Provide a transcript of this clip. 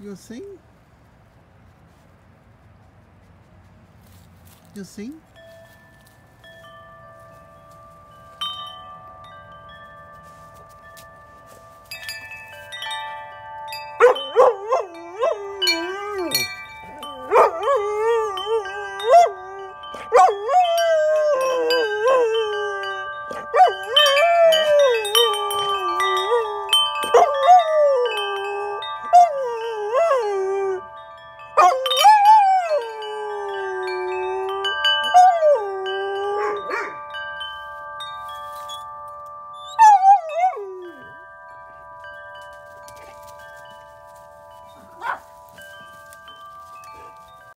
You sing? You sing?